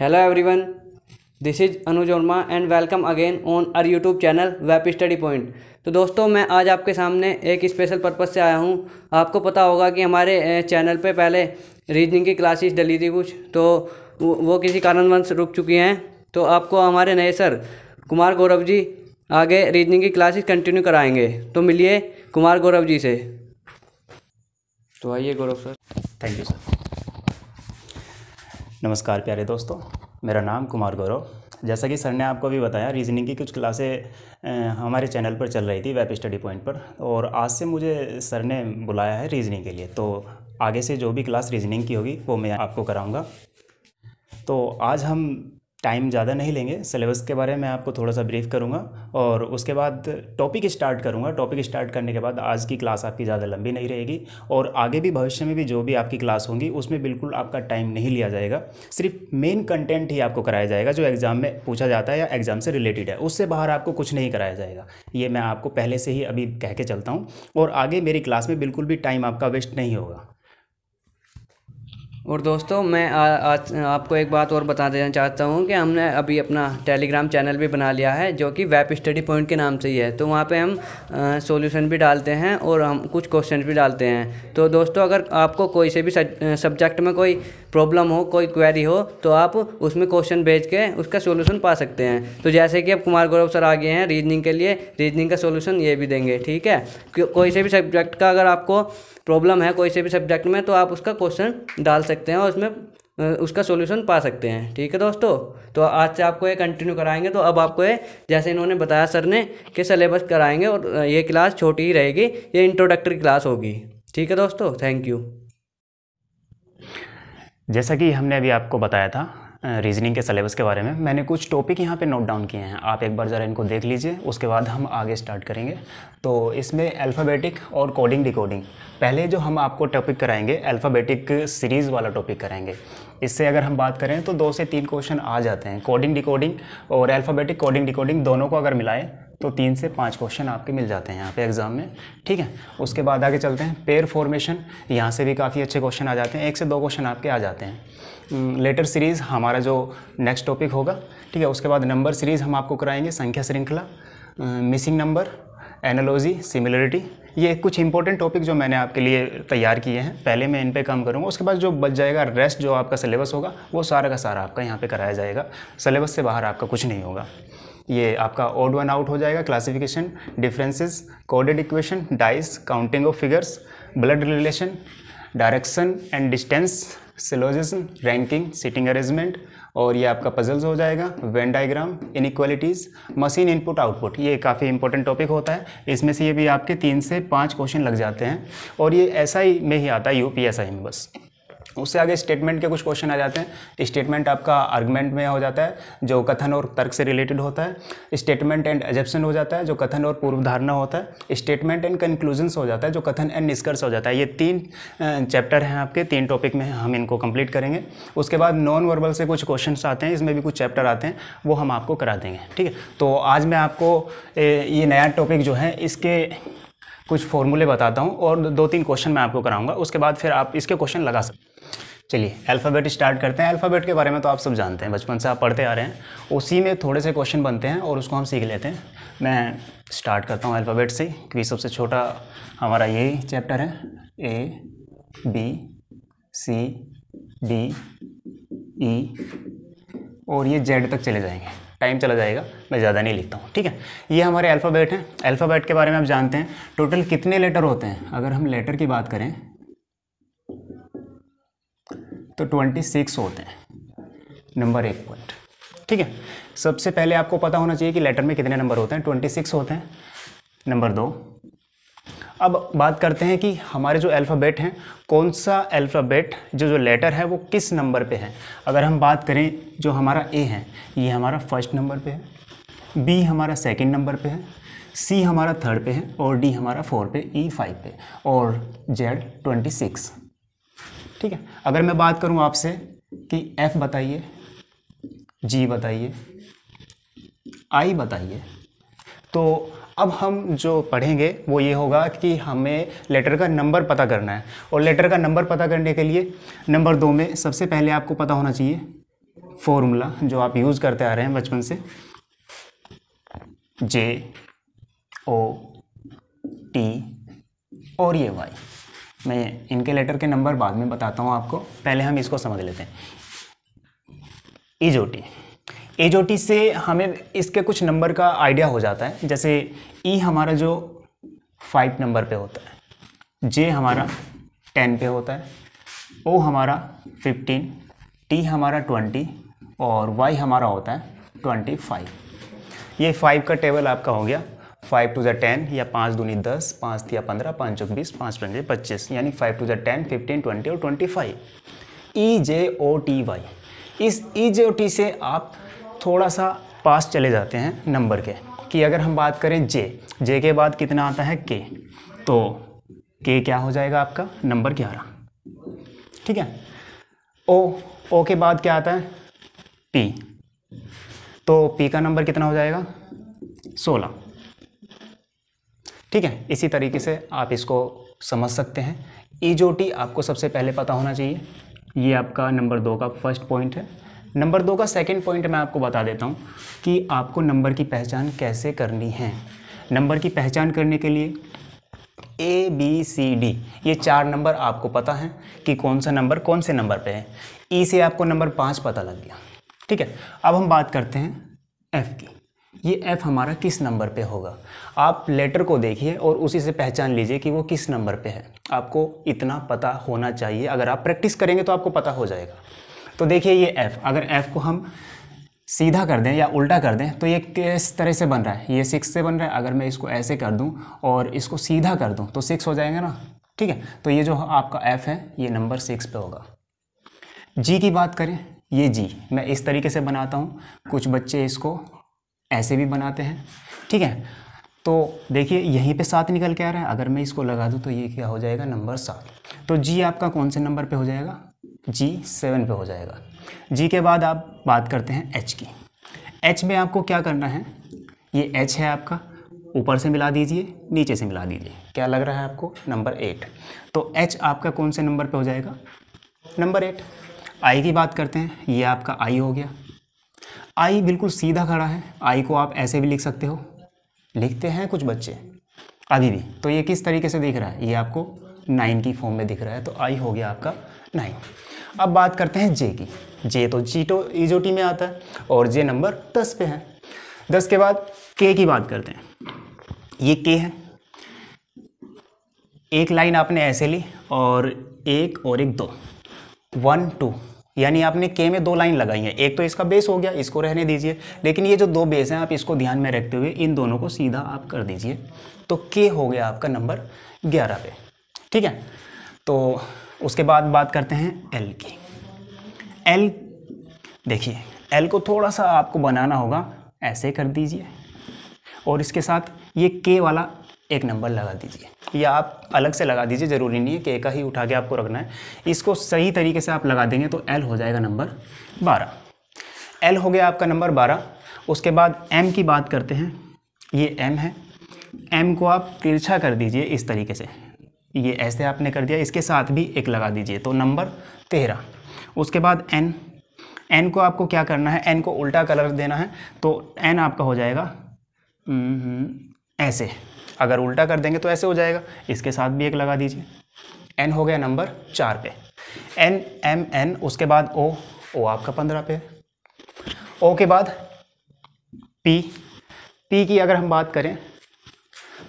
hello everyone this is Anuj Verma and welcome again on our YouTube channel web study point तो दोस्तों मैं आज आपके सामने एक स्पेशल पर्पज़ से आया हूँ आपको पता होगा कि हमारे चैनल पे पहले रीजनिंग की क्लासेस डली थी कुछ तो वो किसी कारणवंश रुक चुकी हैं तो आपको हमारे नए सर कुमार गौरव जी आगे रीजनिंग की क्लासेस कंटिन्यू कराएंगे तो मिलिए कुमार गौरव जी से तो आइए Gaurav sir thank you sir नमस्कार प्यारे दोस्तों मेरा नाम कुमार गौरव जैसा कि सर ने आपको भी बताया रीजनिंग की कुछ क्लासें हमारे चैनल पर चल रही थी वेब स्टडी पॉइंट पर और आज से मुझे सर ने बुलाया है रीजनिंग के लिए तो आगे से जो भी क्लास रीजनिंग की होगी वो मैं आपको कराऊंगा तो आज हम टाइम ज़्यादा नहीं लेंगे सिलेबस के बारे में आपको थोड़ा सा ब्रीफ करूँगा और उसके बाद टॉपिक स्टार्ट करूँगा टॉपिक स्टार्ट करने के बाद आज की क्लास आपकी ज़्यादा लंबी नहीं रहेगी और आगे भी भविष्य में भी जो भी आपकी क्लास होंगी उसमें बिल्कुल आपका टाइम नहीं लिया जाएगा सिर्फ मेन कंटेंट ही आपको कराया जाएगा जो एग्ज़ाम में पूछा जाता है या एग्ज़ाम से रिलेटेड है उससे बाहर आपको कुछ नहीं कराया जाएगा ये मैं आपको पहले से ही अभी कह के चलता हूँ और आगे मेरी क्लास में बिल्कुल भी टाइम आपका वेस्ट नहीं होगा और दोस्तों मैं आ, आ, आपको एक बात और बता देना चाहता हूँ कि हमने अभी अपना टेलीग्राम चैनल भी बना लिया है जो कि वेब स्टडी पॉइंट के नाम से ही है तो वहाँ पे हम सॉल्यूशन भी डालते हैं और हम कुछ क्वेश्चन भी डालते हैं तो दोस्तों अगर आपको कोई से भी सब्जेक्ट में कोई प्रॉब्लम हो कोई क्वेरी हो तो आप उसमें क्वेश्चन भेज के उसका सोल्यूशन पा सकते हैं तो जैसे कि अब कुमार गौरव सर आगे हैं रीजनिंग के लिए रीजनिंग का सोल्यूशन ये भी देंगे ठीक है कोई से भी सब्जेक्ट का अगर आपको प्रॉब्लम है कोई से भी सब्जेक्ट में तो आप उसका क्वेश्चन डाल सकते हैं और उसमें उसका सोल्यूशन पा सकते हैं ठीक है दोस्तों तो आज से आपको ये कंटिन्यू कराएंगे तो अब आपको ये जैसे इन्होंने बताया सर ने कि सिलेबस कराएंगे और ये क्लास छोटी ही रहेगी ये इंट्रोडक्टरी क्लास होगी ठीक है दोस्तों थैंक यू जैसा कि हमने अभी आपको बताया था रीजनिंग के सिलेबस के बारे में मैंने कुछ टॉपिक यहाँ पे नोट डाउन किए हैं आप एक बार ज़रा इनको देख लीजिए उसके बाद हम आगे स्टार्ट करेंगे तो इसमें अल्फ़ाबेटिक और कोडिंग डिकोडिंग पहले जो हम आपको टॉपिक कराएंगे अल्फ़ाबेटिक सीरीज़ वाला टॉपिक कराएंगे इससे अगर हम बात करें तो दो से तीन क्वेश्चन आ जाते हैं कोडिंग डिकोडिंग और अल्फ़ाबेटिक कोडिंग डिकोडिंग दोनों को अगर मिलाएँ तो तीन से पाँच क्वेश्चन आपके मिल जाते हैं यहाँ पे एग्ज़ाम में ठीक है उसके बाद आगे चलते हैं पेयर फॉर्मेशन यहाँ से भी काफ़ी अच्छे क्वेश्चन आ जाते हैं एक से दो क्वेश्चन आपके आ जाते हैं लेटर hmm, सीरीज़ हमारा जो नेक्स्ट टॉपिक होगा ठीक है उसके बाद नंबर सीरीज़ हम आपको कराएंगे संख्या श्रृंखला मिसिंग नंबर एनालॉजी सिमिलरिटी ये कुछ इंपॉर्टेंट टॉपिक जो मैंने आपके लिए तैयार किए हैं पहले मैं इन पे काम करूँगा उसके बाद जो बच जाएगा रेस्ट जो आपका सिलेबस होगा वो सारा का सारा आपका यहाँ पे कराया जाएगा सिलेबस से बाहर आपका कुछ नहीं होगा ये आपका ऑड वन आउट हो जाएगा classification differences coded equation dice counting of figures blood relation direction and distance syllogism ranking seating arrangement और ये आपका पजल्स हो जाएगा Venn diagram inequalities machine input output ये काफ़ी इंपॉर्टेंट टॉपिक होता है इसमें से ये भी आपके तीन से पाँच क्वेश्चन लग जाते हैं और ये ऐसा SI में ही आता है यू में बस उससे आगे स्टेटमेंट के कुछ क्वेश्चन आ जाते हैं स्टेटमेंट आपका आर्गुमेंट में हो जाता है जो कथन और तर्क से रिलेटेड होता है स्टेटमेंट एंड एजेप्शन हो जाता है जो कथन और पूर्वधारणा होता है स्टेटमेंट एंड कंक्लूजन्स हो जाता है जो कथन एंड निष्कर्ष हो जाता है ये तीन चैप्टर हैं आपके तीन टॉपिक में हम इनको कंप्लीट करेंगे उसके बाद नॉन वर्बल से कुछ क्वेश्चन आते हैं इसमें भी कुछ चैप्टर आते हैं वो हम आपको करा देंगे ठीक है तो आज मैं आपको ये नया टॉपिक जो है इसके कुछ फॉर्मूले बताता हूँ और दो तीन क्वेश्चन मैं आपको कराऊंगा उसके बाद फिर आप इसके क्वेश्चन लगा सकते चलिए अल्फ़ाबेट स्टार्ट करते हैं अल्फ़ाबेट के बारे में तो आप सब जानते हैं बचपन से आप पढ़ते आ रहे हैं उसी में थोड़े से क्वेश्चन बनते हैं और उसको हम सीख लेते हैं मैं स्टार्ट करता हूँ अल्फ़ाबेट से क्योंकि सबसे छोटा हमारा यही चैप्टर है A B C D E और ये जेड तक चले जाएंगे टाइम चला जाएगा मैं ज़्यादा नहीं लिखता हूँ ठीक है ये हमारे अल्फ़ाबेट हैं अल्फ़ाबेट के बारे में आप जानते हैं टोटल कितने लेटर होते हैं अगर हम लेटर की बात करें तो ट्वेंटी सिक्स होते हैं नंबर एक पॉइंट ठीक है सबसे पहले आपको पता होना चाहिए कि लेटर में कितने नंबर होते हैं ट्वेंटी सिक्स होते हैं नंबर दो अब बात करते हैं कि हमारे जो अल्फ़ाबेट हैं कौन सा अल्फ़ाबेट जो जो लेटर है वो किस नंबर पे है अगर हम बात करें जो हमारा ए है ये हमारा फर्स्ट नंबर पे है बी हमारा सेकंड नंबर पे है सी हमारा थर्ड पे है और डी हमारा फोर पे ई e फाइव पे और जेड ट्वेंटी सिक्स ठीक है अगर मैं बात करूँ आपसे कि एफ़ बताइए जी बताइए आई बताइए तो अब हम जो पढ़ेंगे वो ये होगा कि हमें लेटर का नंबर पता करना है और लेटर का नंबर पता करने के लिए नंबर दो में सबसे पहले आपको पता होना चाहिए फॉर्मूला जो आप यूज़ करते आ रहे हैं बचपन से जे ओ टी और ये वाई मैं इनके लेटर के नंबर बाद में बताता हूँ आपको पहले हम इसको समझ लेते हैं इजोटी एजोटी से हमें इसके कुछ नंबर का आइडिया हो जाता है जैसे ई e हमारा जो फाइव नंबर पे होता है जे हमारा टेन पे होता है ओ हमारा फिफ्टीन टी हमारा ट्वेंटी और वाई हमारा होता है ट्वेंटी फाइव ये फाइव का टेबल आपका हो गया फाइव टू जै टेन या पाँच दूनी दस पाँच या पंद्रह पाँच चौक बीस पाँच पंजे पच्चीस यानी फाइव टू जै टेन फिफ्टीन ट्वेंटी और twenty five E J O T Y इस ई जे ओ टी से आप थोड़ा सा पास चले जाते हैं नंबर के कि अगर हम बात करें जे जे के बाद कितना आता है के तो के क्या हो जाएगा आपका नंबर ग्यारह ठीक है ओ ओ के बाद क्या आता है पी तो पी का नंबर कितना हो जाएगा सोलह ठीक है इसी तरीके से आप इसको समझ सकते हैं ई e जो टी आपको सबसे पहले पता होना चाहिए ये आपका नंबर दो का फर्स्ट पॉइंट है नंबर दो का सेकेंड पॉइंट मैं आपको बता देता हूँ कि आपको नंबर की पहचान कैसे करनी है नंबर की पहचान करने के लिए ए बी सी डी ये चार नंबर आपको पता है कि कौन सा नंबर कौन से नंबर पे है ई e से आपको नंबर पाँच पता लग गया ठीक है अब हम बात करते हैं एफ़ की ये एफ़ हमारा किस नंबर पे होगा आप लेटर को देखिए और उसी से पहचान लीजिए कि वो किस नंबर पे है आपको इतना पता होना चाहिए अगर आप प्रैक्टिस करेंगे तो आपको पता हो जाएगा तो देखिए ये एफ़ अगर एफ़ को हम सीधा कर दें या उल्टा कर दें तो ये किस तरह से बन रहा है ये सिक्स से बन रहा है अगर मैं इसको ऐसे कर दूं और इसको सीधा कर दूं तो सिक्स हो जाएगा ना ठीक है तो ये जो आपका एफ़ है ये नंबर सिक्स पे होगा जी की बात करें ये जी मैं इस तरीके से बनाता हूँ कुछ बच्चे इसको ऐसे भी बनाते हैं ठीक है तो देखिए यहीं पर सात निकल के आ रहा है अगर मैं इसको लगा दूँ तो ये क्या हो जाएगा नंबर सात तो जी आपका कौन से नंबर पर हो जाएगा जी सेवन पे हो जाएगा जी के बाद आप बात करते हैं एच की एच में आपको क्या करना है ये एच है आपका ऊपर से मिला दीजिए नीचे से मिला दीजिए क्या लग रहा है आपको नंबर एट तो एच आपका कौन से नंबर पर हो जाएगा नंबर एट आई की बात करते हैं ये आपका आई हो गया आई बिल्कुल सीधा खड़ा है आई को आप ऐसे भी लिख सकते हो लिखते हैं कुछ बच्चे अभी भी तो ये किस तरीके से दिख रहा है ये आपको नाइन की फॉर्म में दिख रहा है तो आई हो गया आपका नाइन अब बात करते हैं जे की जे तो जीटो तो इजोटी e में आता है और जे नंबर दस पे है दस के बाद के की बात करते हैं ये के है एक लाइन आपने ऐसे ली और एक और एक दो वन टू यानी आपने के में दो लाइन लगाई है एक तो इसका बेस हो गया इसको रहने दीजिए लेकिन ये जो दो बेस हैं आप इसको ध्यान में रखते हुए इन दोनों को सीधा आप कर दीजिए तो के हो गया आपका नंबर ग्यारह पे ठीक है तो उसके बाद बात करते हैं एल की एल देखिए एल को थोड़ा सा आपको बनाना होगा ऐसे कर दीजिए और इसके साथ ये के वाला एक नंबर लगा दीजिए या आप अलग से लगा दीजिए ज़रूरी नहीं है के का ही उठा के आपको रखना है इसको सही तरीके से आप लगा देंगे तो एल हो जाएगा नंबर बारह एल हो गया आपका नंबर बारह उसके बाद एम की बात करते हैं ये एम है एम को आप तिरछा कर दीजिए इस तरीके से ये ऐसे आपने कर दिया इसके साथ भी एक लगा दीजिए तो नंबर तेरह उसके बाद एन एन को आपको क्या करना है एन को उल्टा कलर देना है तो एन आपका हो जाएगा हम्म, ऐसे अगर उल्टा कर देंगे तो ऐसे हो जाएगा इसके साथ भी एक लगा दीजिए एन हो गया नंबर चार पे एन एम एन उसके बाद ओ ओ आपका पंद्रह पे ओ के बाद पी पी की अगर हम बात करें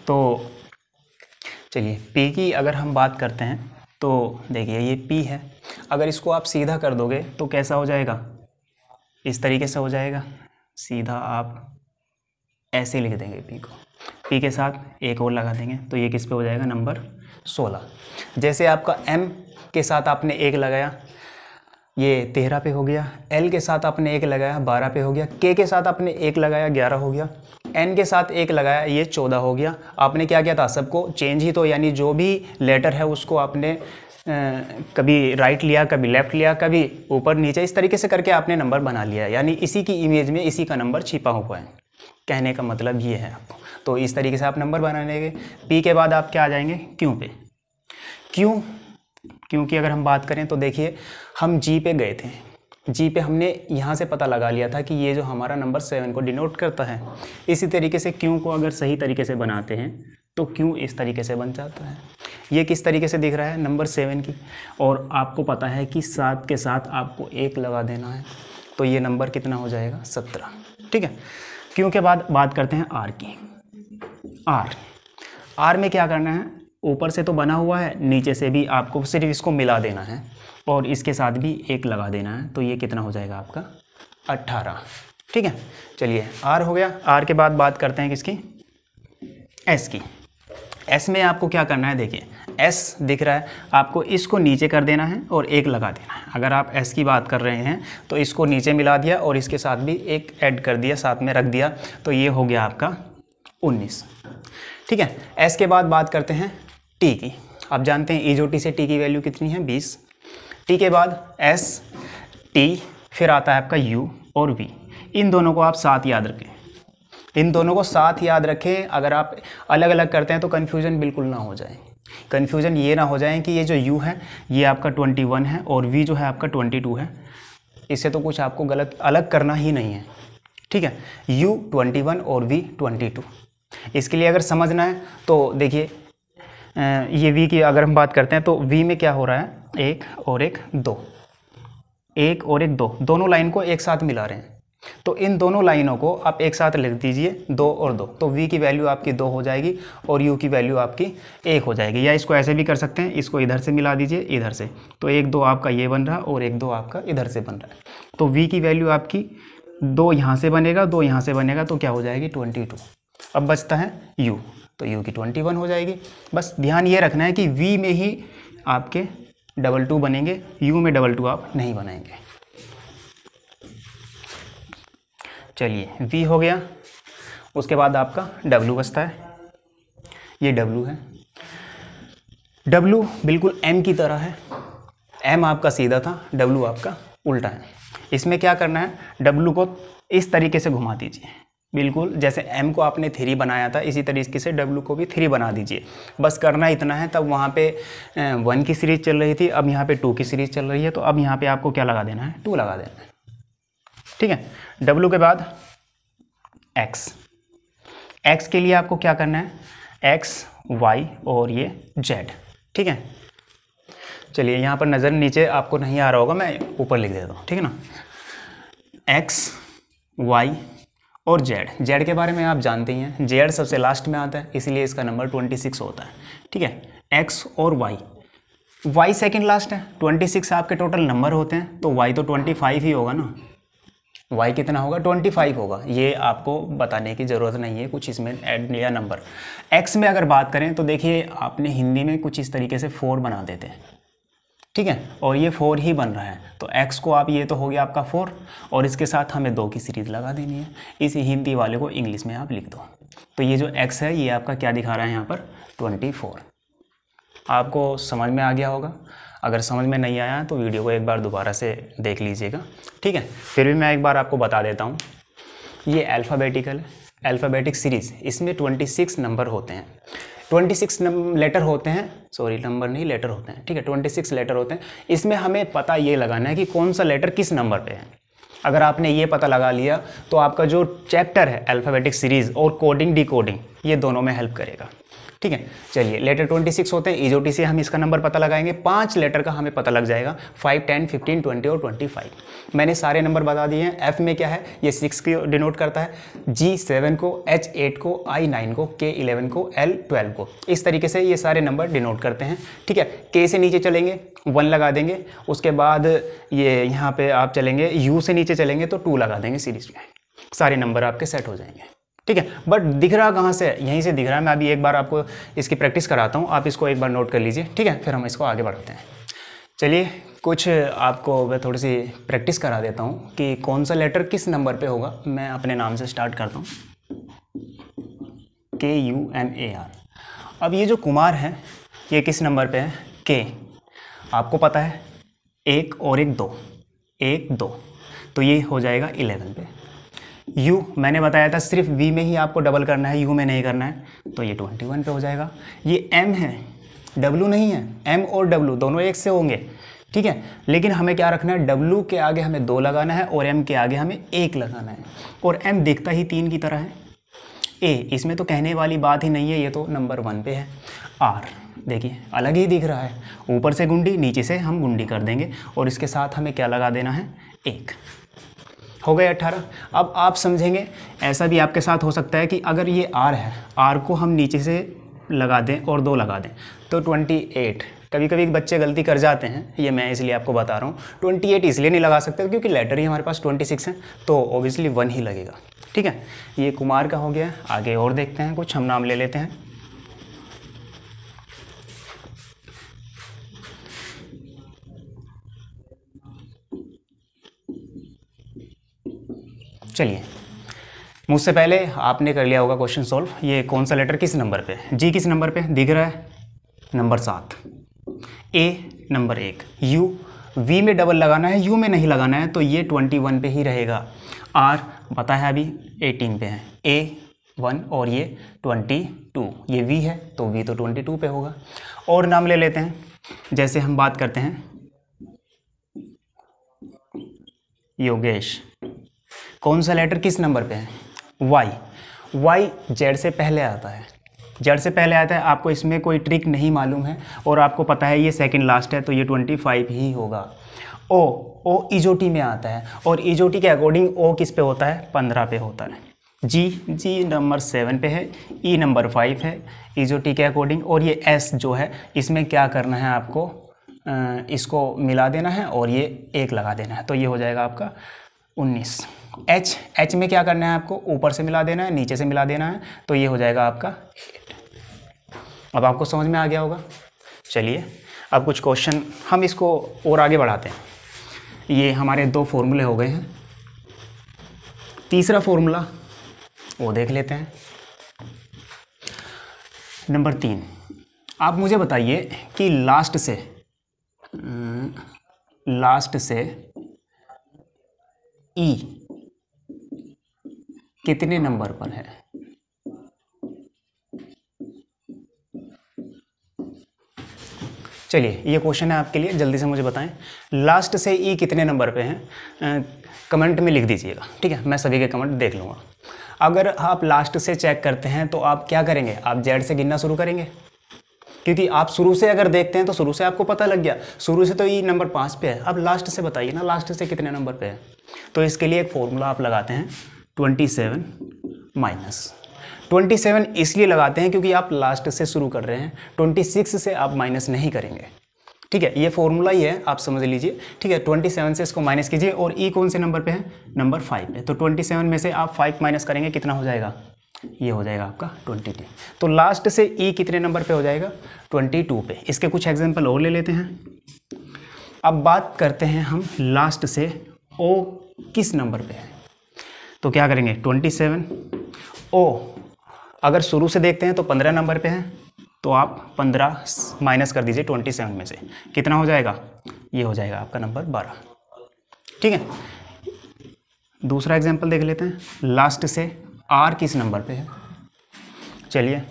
तो चलिए P की अगर हम बात करते हैं तो देखिए ये P है अगर इसको आप सीधा कर दोगे तो कैसा हो जाएगा इस तरीके से हो जाएगा सीधा आप ऐसे लिख देंगे P को P के साथ एक और लगा देंगे तो ये किस पे हो जाएगा नंबर सोलह जैसे आपका M के साथ आपने एक लगाया ये तेरह पे हो गया एल के साथ आपने एक लगाया बारह पे हो गया के के साथ आपने एक लगाया ग्यारह हो गया एन के साथ एक लगाया ये चौदह हो गया आपने क्या किया था सबको चेंज ही तो यानी जो भी लेटर है उसको आपने कभी राइट लिया कभी लेफ़्ट लिया कभी ऊपर नीचे इस तरीके से करके आपने नंबर बना लिया यानी इसी की इमेज में इसी का नंबर छिपा हुआ है कहने का मतलब ये है आपको तो इस तरीके से आप नंबर बना लेंगे पी के बाद आप क्या आ जाएंगे क्यों पे क्यों क्योंकि अगर हम बात करें तो देखिए हम जी पे गए थे जी पे हमने यहाँ से पता लगा लिया था कि ये जो हमारा नंबर सेवन को डिनोट करता है इसी तरीके से क्यों को अगर सही तरीके से बनाते हैं तो क्यों इस तरीके से बन जाता है ये किस तरीके से दिख रहा है नंबर सेवन की और आपको पता है कि सात के साथ आपको एक लगा देना है तो ये नंबर कितना हो जाएगा सत्रह ठीक है क्यों के बाद बात करते हैं आर की आर आर में क्या करना है ऊपर से तो बना हुआ है नीचे से भी आपको सिर्फ इसको मिला देना है और इसके साथ भी एक लगा देना है तो ये कितना हो जाएगा आपका अट्ठारह ठीक है चलिए आर हो गया आर के बाद बात करते हैं किसकी एस की एस में आपको क्या करना है देखिए एस दिख रहा है आपको इसको नीचे कर देना है और एक लगा देना है अगर आप एस की बात कर रहे हैं तो इसको नीचे मिला दिया और इसके साथ भी एक ऐड कर दिया साथ में रख दिया तो ये हो गया आपका उन्नीस ठीक है एस के बाद बात करते हैं टी की आप जानते हैं ई जो टी से टी की वैल्यू कितनी है बीस टी के बाद एस टी फिर आता है आपका यू और वी इन दोनों को आप साथ याद रखें इन दोनों को साथ याद रखें अगर आप अलग अलग करते हैं तो कन्फ्यूज़न बिल्कुल ना हो जाए कन्फ्यूज़न ये ना हो जाए कि ये जो यू है ये आपका ट्वेंटी वन है और वी जो है आपका ट्वेंटी टू है इससे तो कुछ आपको गलत अलग करना ही नहीं है ठीक है यू ट्वेंटी वन और वी ट्वेंटी टू इसके लिए अगर समझना है तो देखिए ये वी की अगर हम बात करते हैं तो वी में क्या हो रहा है एक और एक दो एक और एक दो दोनों लाइन को एक साथ मिला रहे हैं तो इन दोनों लाइनों को आप एक साथ लिख दीजिए दो और दो तो v की वैल्यू आपकी दो हो जाएगी और u की वैल्यू आपकी एक हो जाएगी या इसको ऐसे भी कर सकते हैं इसको इधर से मिला दीजिए इधर से तो एक दो आपका ये बन रहा और एक दो आपका इधर से बन रहा है तो v की वैल्यू आपकी दो यहाँ से बनेगा दो यहाँ से बनेगा तो क्या हो जाएगी ट्वेंटी टू अब बचता है यू तो यू की ट्वेंटी वन हो जाएगी बस ध्यान ये रखना है कि वी में ही आपके डबल टू बनेंगे यू में डबल टू आप नहीं बनाएंगे चलिए वी हो गया उसके बाद आपका डब्लू बचता है ये डब्लू है डब्लू बिल्कुल एम की तरह है एम आपका सीधा था डब्लू आपका उल्टा है इसमें क्या करना है डब्लू को इस तरीके से घुमा दीजिए बिल्कुल जैसे एम को आपने थ्री बनाया था इसी तरीके से डब्ल्यू को भी थ्री बना दीजिए बस करना इतना है तब वहाँ पे वन की सीरीज चल रही थी अब यहाँ पे टू की सीरीज चल रही है तो अब यहाँ पे आपको क्या लगा देना है टू लगा देना है ठीक है डब्ल्यू के बाद एक्स एक्स के लिए आपको क्या करना है एक्स वाई और ये जेड ठीक है चलिए यहाँ पर नज़र नीचे आपको नहीं आ रहा होगा मैं ऊपर लिख देता हूँ ठीक है ना एक्स वाई और जेड जेड के बारे में आप जानते ही हैं जेड सबसे लास्ट में आता है इसीलिए इसका नंबर ट्वेंटी सिक्स होता है ठीक है एक्स और वाई वाई सेकेंड लास्ट है ट्वेंटी सिक्स आपके टोटल नंबर होते हैं तो वाई तो ट्वेंटी फाइव ही होगा ना वाई कितना होगा ट्वेंटी फाइव होगा ये आपको बताने की ज़रूरत नहीं है कुछ इसमें एड या नंबर एक्स में अगर बात करें तो देखिए आपने हिंदी में कुछ इस तरीके से फोर बना देते हैं ठीक है और ये फोर ही बन रहा है तो एक्स को आप ये तो हो गया आपका फोर और इसके साथ हमें दो की सीरीज़ लगा देनी है इस हिंदी वाले को इंग्लिश में आप लिख दो तो ये जो एक्स है ये आपका क्या दिखा रहा है यहाँ पर ट्वेंटी फोर आपको समझ में आ गया होगा अगर समझ में नहीं आया तो वीडियो को एक बार दोबारा से देख लीजिएगा ठीक है फिर भी मैं एक बार आपको बता देता हूँ ये अल्फ़ाबेटिकल है अल्फ़ाबेटिक सीरीज़ इसमें ट्वेंटी सिक्स नंबर होते हैं ट्वेंटी सिक्स लेटर होते हैं सॉरी नंबर नहीं लेटर होते हैं ठीक है ट्वेंटी सिक्स लेटर होते हैं इसमें हमें पता ये लगाना है कि कौन सा लेटर किस नंबर पे है अगर आपने ये पता लगा लिया तो आपका जो चैप्टर है अल्फ़ाबेटिक सीरीज़ और कोडिंग डी ये दोनों में हेल्प करेगा ठीक है चलिए लेटर ट्वेंटी सिक्स होते हैं इजोटी से हम इसका नंबर पता लगाएंगे पाँच लेटर का हमें पता लग जाएगा फाइव टेन फिफ्टीन ट्वेंटी और ट्वेंटी फाइव मैंने सारे नंबर बता दिए हैं एफ में क्या है ये सिक्स की डिनोट करता है जी सेवन को एच एट को आई नाइन को के इलेवन को एल ट्वेल्व को इस तरीके से ये सारे नंबर डिनोट करते हैं ठीक है के से नीचे चलेंगे वन लगा देंगे उसके बाद ये यहाँ पे आप चलेंगे यू से नीचे चलेंगे तो टू लगा देंगे सीरीज में सारे नंबर आपके सेट हो जाएंगे ठीक है बट दिख रहा कहाँ से यहीं से दिख रहा है मैं अभी एक बार आपको इसकी प्रैक्टिस कराता हूँ आप इसको एक बार नोट कर लीजिए ठीक है फिर हम इसको आगे बढ़ाते हैं चलिए कुछ आपको मैं थोड़ी सी प्रैक्टिस करा देता हूँ कि कौन सा लेटर किस नंबर पे होगा मैं अपने नाम से स्टार्ट करता हूँ के यू एम ए आर अब ये जो कुमार है ये किस नंबर पे है के आपको पता है एक और एक दो एक दो तो ये हो जाएगा इलेवन पे यू मैंने बताया था सिर्फ वी में ही आपको डबल करना है यू में नहीं करना है तो ये ट्वेंटी वन पे हो जाएगा ये एम है डब्लू नहीं है एम और डब्लू दोनों एक से होंगे ठीक है लेकिन हमें क्या रखना है डब्लू के आगे हमें दो लगाना है और एम के आगे हमें एक लगाना है और एम दिखता ही तीन की तरह है ए इसमें तो कहने वाली बात ही नहीं है ये तो नंबर वन पे है आर देखिए अलग ही दिख रहा है ऊपर से गुंडी नीचे से हम गुंडी कर देंगे और इसके साथ हमें क्या लगा देना है एक हो गए 18 अब आप समझेंगे ऐसा भी आपके साथ हो सकता है कि अगर ये आर है आर को हम नीचे से लगा दें और दो लगा दें तो 28 कभी कभी बच्चे गलती कर जाते हैं ये मैं इसलिए आपको बता रहा हूँ 28 इसलिए नहीं लगा सकते क्योंकि लेटर ही हमारे पास 26 है तो ओबियसली वन ही लगेगा ठीक है ये कुमार का हो गया आगे और देखते हैं कुछ हम नाम ले लेते हैं चलिए मुझसे पहले आपने कर लिया होगा क्वेश्चन सॉल्व ये कौन सा लेटर किस नंबर पे जी किस नंबर पे दिख रहा है नंबर सात ए नंबर एक यू वी में डबल लगाना है यू में नहीं लगाना है तो ये ट्वेंटी वन पे ही रहेगा आर पता है अभी एटीन पे है ए वन और ये ट्वेंटी टू ये वी है तो वी तो ट्वेंटी टू पे होगा और नाम ले लेते हैं जैसे हम बात करते हैं योगेश कौन सा लेटर किस नंबर पे है वाई वाई जेड से पहले आता है जेड से पहले आता है आपको इसमें कोई ट्रिक नहीं मालूम है और आपको पता है ये सेकंड लास्ट है तो ये ट्वेंटी फाइव ही होगा ओ ओ इजोटी में आता है और इजोटी के अकॉर्डिंग ओ किस पे होता है पंद्रह पे होता है जी जी नंबर सेवन पे है ई नंबर फाइव है इजोटी के अकॉर्डिंग और ये एस जो है इसमें क्या करना है आपको इसको मिला देना है और ये एक लगा देना है तो ये हो जाएगा आपका उन्नीस एच एच में क्या करना है आपको ऊपर से मिला देना है नीचे से मिला देना है तो ये हो जाएगा आपका अब आपको समझ में आ गया होगा चलिए अब कुछ क्वेश्चन हम इसको और आगे बढ़ाते हैं ये हमारे दो फॉर्मूले हो गए हैं तीसरा फॉर्मूला वो देख लेते हैं नंबर तीन आप मुझे बताइए कि लास्ट से लास्ट हम्म, से ई e कितने नंबर पर है चलिए ये क्वेश्चन है आपके लिए जल्दी से मुझे बताएं लास्ट से ई e कितने नंबर पे हैं कमेंट में लिख दीजिएगा ठीक है मैं सभी के कमेंट देख लूँगा अगर आप लास्ट से चेक करते हैं तो आप क्या करेंगे आप जेड से गिनना शुरू करेंगे क्योंकि आप शुरू से अगर देखते हैं तो शुरू से आपको पता लग गया शुरू से तो ई e नंबर पाँच पे है अब लास्ट से बताइए ना लास्ट से कितने नंबर पर है तो इसके लिए एक फॉर्मूला आप लगाते हैं twenty seven minus twenty seven इसलिए लगाते हैं क्योंकि आप लास्ट से शुरू कर रहे हैं ट्वेंटी सिक्स से आप माइनस नहीं करेंगे ठीक है ये फॉर्मूला ही है आप समझ लीजिए ठीक है ट्वेंटी सेवन से इसको माइनस कीजिए और ई e कौन से नंबर पे है नंबर फाइव पे तो ट्वेंटी सेवन में से आप फाइव माइनस करेंगे कितना हो जाएगा ये हो जाएगा आपका ट्वेंटी टू तो लास्ट से ई e कितने नंबर पे हो जाएगा ट्वेंटी टू पे इसके कुछ एग्जाम्पल और ले लेते हैं अब बात करते हैं हम लास्ट से ओ किस नंबर पे है तो क्या करेंगे ट्वेंटी सेवन ओ अगर शुरू से देखते हैं तो पंद्रह नंबर पे है तो आप पंद्रह माइनस कर दीजिए ट्वेंटी सेवन में से कितना हो जाएगा ये हो जाएगा आपका नंबर बारह ठीक है दूसरा एग्जाम्पल देख लेते हैं लास्ट से आर किस नंबर पे है चलिए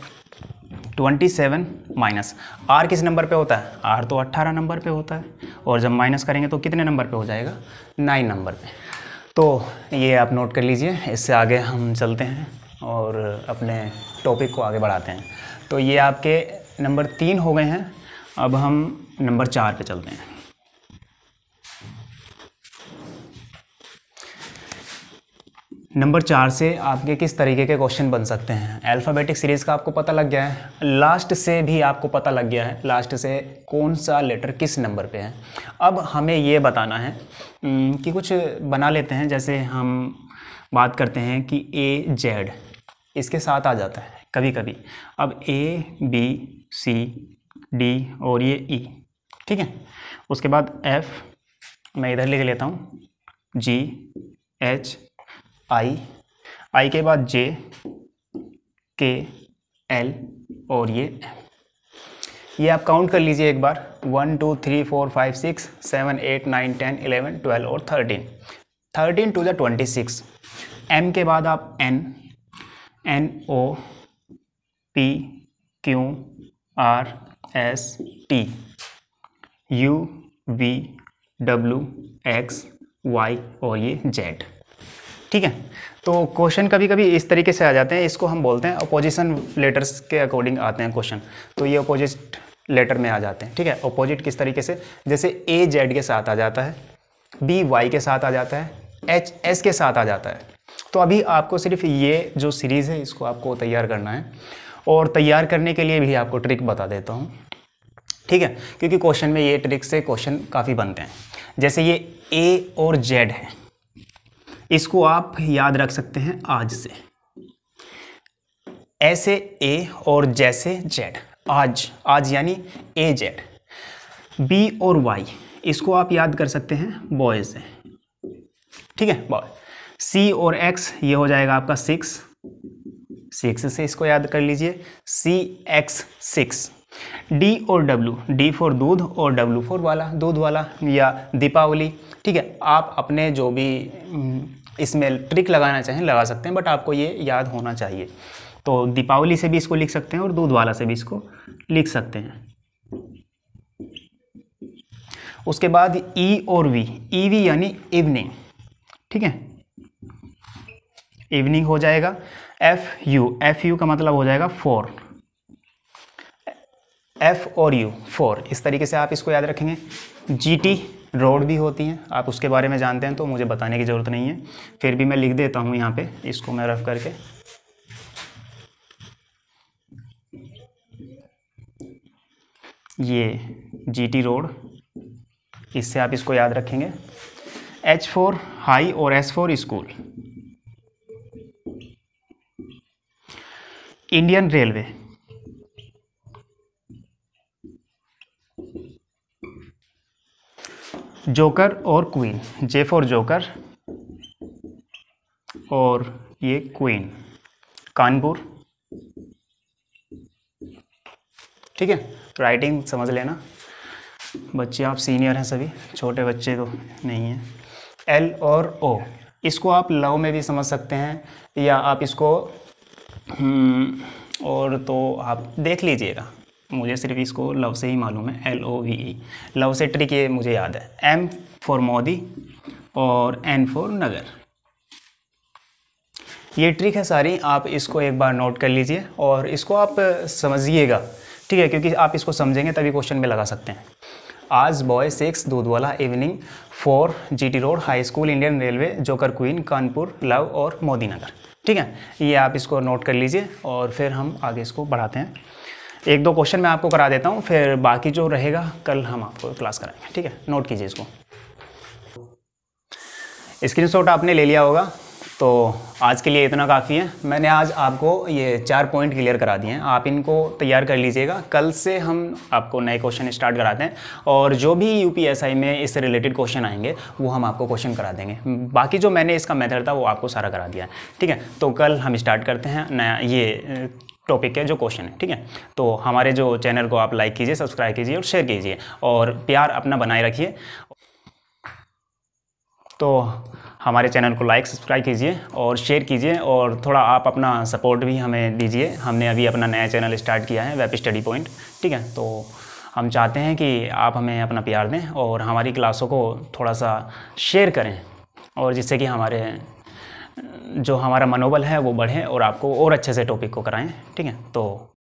ट्वेंटी सेवन माइनस आर किस नंबर पे होता है आर तो अट्ठारह नंबर पे होता है और जब माइनस करेंगे तो कितने नंबर पे हो जाएगा नाइन नंबर पे तो ये आप नोट कर लीजिए इससे आगे हम चलते हैं और अपने टॉपिक को आगे बढ़ाते हैं तो ये आपके नंबर तीन हो गए हैं अब हम नंबर चार पे चलते हैं नंबर चार से आपके किस तरीके के क्वेश्चन बन सकते हैं अल्फ़ाबेटिक सीरीज़ का आपको पता लग गया है लास्ट से भी आपको पता लग गया है लास्ट से कौन सा लेटर किस नंबर पे है अब हमें ये बताना है कि कुछ बना लेते हैं जैसे हम बात करते हैं कि ए जेड इसके साथ आ जाता है कभी कभी अब ए बी सी डी और ये ई e, ठीक है उसके बाद एफ़ मैं इधर लिख लेता हूँ जी एच आई आई के बाद जे के एल और ये ये आप काउंट कर लीजिए एक बार one two three four five six seven eight nine ten eleven twelve और thirteen thirteen to the twenty six M के बाद आप N N O P Q R S T U V W X Y और ये Z ठीक है तो question कभी कभी इस तरीके से आ जाते हैं इसको हम बोलते हैं अपोजिशन लेटर्स के अकॉर्डिंग आते हैं क्वेश्चन तो ये अपोजिट लेटर में आ जाते हैं ठीक है अपोजिट किस तरीके से जैसे ए जेड के साथ आ जाता है बी वाई के साथ आ जाता है एच एस के साथ आ जाता है तो अभी आपको सिर्फ ये जो सीरीज़ है इसको आपको तैयार करना है और तैयार करने के लिए भी आपको ट्रिक बता देता हूँ ठीक है क्योंकि क्वेश्चन में ये ट्रिक से क्वेश्चन काफ़ी बनते हैं जैसे ये ए और जेड है इसको आप याद रख सकते हैं आज से ऐसे ए और जैसे जेड आज आज यानी ए जेड बी और वाई इसको आप याद कर सकते हैं बॉय से ठीक है बॉय सी और एक्स ये हो जाएगा आपका सिक्स सिक्स से इसको याद कर लीजिए सी एक्स सिक्स डी और डब्ल्यू डी फॉर दूध और डब्ल्यू फॉर वाला दूध वाला या दीपावली ठीक है आप अपने जो भी हम्म, इसमें ट्रिक लगाना चाहें लगा सकते हैं बट आपको ये याद होना चाहिए तो दीपावली से भी इसको लिख सकते हैं और दूध वाला से भी इसको लिख सकते हैं उसके बाद ई e और वी ई वी यानी इवनिंग ठीक है इवनिंग हो जाएगा एफ यू एफ यू का मतलब हो जाएगा फोर एफ और यू फोर इस तरीके से आप इसको याद रखेंगे जी टी रोड भी होती हैं आप उसके बारे में जानते हैं तो मुझे बताने की ज़रूरत नहीं है फिर भी मैं लिख देता हूँ यहाँ पे इसको मैं रफ करके ये जी टी रोड इससे आप इसको याद रखेंगे एच फोर हाई और S for school Indian railway joker और क्वीन जे फॉर जोकर और ये क्वीन कानपुर ठीक है राइटिंग समझ लेना बच्चे आप सीनियर हैं सभी छोटे बच्चे तो नहीं हैं एल और ओ इसको आप लव में भी समझ सकते हैं या आप इसको हम्म, और तो आप देख लीजिएगा मुझे सिर्फ इसको लव से ही मालूम है L O V E love से ट्रिक ये मुझे याद है एम फॉर मोदी और एन फॉर नगर ये ट्रिक है सारी आप इसको एक बार नोट कर लीजिए और इसको आप समझिएगा ठीक है क्योंकि आप इसको समझेंगे तभी क्वेश्चन में लगा सकते हैं आज बॉय सिक्स दूधवाला evening four GT road high school Indian railway joker queen Kanpur love और मोदी नगर ठीक है ये आप इसको नोट कर लीजिए और फिर हम आगे इसको बढ़ाते हैं एक दो क्वेश्चन मैं आपको करा देता हूँ फिर बाकी जो रहेगा कल हम आपको क्लास कराएंगे ठीक है नोट कीजिए इसको स्क्रीन शॉट आपने ले लिया होगा तो आज के लिए इतना काफ़ी है मैंने आज आपको ये चार पॉइंट क्लियर करा दिए हैं आप इनको तैयार कर लीजिएगा कल से हम आपको नए क्वेश्चन स्टार्ट कराते हैं और जो भी यूपीएसआई में इससे रिलेटेड क्वेश्चन आएंगे वो हम आपको क्वेश्चन करा देंगे बाकी जो मैंने इसका मेथड था वो आपको सारा करा दिया है ठीक है तो कल हम स्टार्ट करते हैं नया ये टॉपिक है जो क्वेश्चन है ठीक है तो हमारे जो चैनल को आप लाइक कीजिए सब्सक्राइब कीजिए और शेयर कीजिए और प्यार अपना बनाए रखिए तो हमारे चैनल को लाइक सब्सक्राइब कीजिए और शेयर कीजिए और थोड़ा आप अपना सपोर्ट भी हमें दीजिए हमने अभी अपना नया चैनल स्टार्ट किया है वेब स्टडी पॉइंट ठीक है तो हम चाहते हैं कि आप हमें अपना प्यार दें और हमारी क्लासों को थोड़ा सा शेयर करें और जिससे कि हमारे जो हमारा मनोबल है वो बढ़े और आपको और अच्छे से टॉपिक को कराएं ठीक है तो